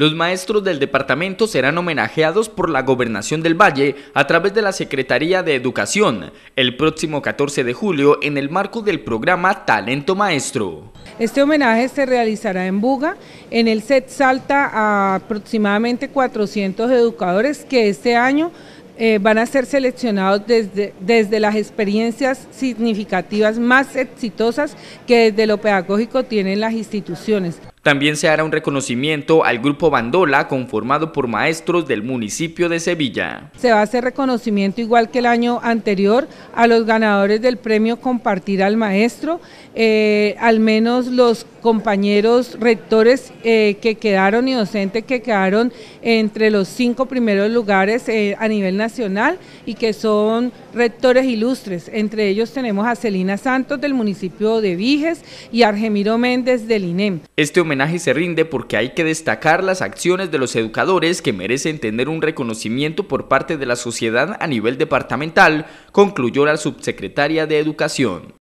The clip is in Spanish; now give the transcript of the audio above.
Los maestros del departamento serán homenajeados por la Gobernación del Valle a través de la Secretaría de Educación el próximo 14 de julio en el marco del programa Talento Maestro. Este homenaje se realizará en Buga, en el set salta a aproximadamente 400 educadores que este año eh, van a ser seleccionados desde, desde las experiencias significativas más exitosas que desde lo pedagógico tienen las instituciones. También se hará un reconocimiento al grupo Bandola conformado por maestros del municipio de Sevilla. Se va a hacer reconocimiento igual que el año anterior a los ganadores del premio Compartir al Maestro, eh, al menos los compañeros rectores eh, que quedaron y docentes que quedaron entre los cinco primeros lugares eh, a nivel nacional y que son rectores ilustres. Entre ellos tenemos a Celina Santos del municipio de Viges y Argemiro Méndez del INEM. Este homenaje se rinde porque hay que destacar las acciones de los educadores que merecen tener un reconocimiento por parte de la sociedad a nivel departamental, concluyó la subsecretaria de Educación.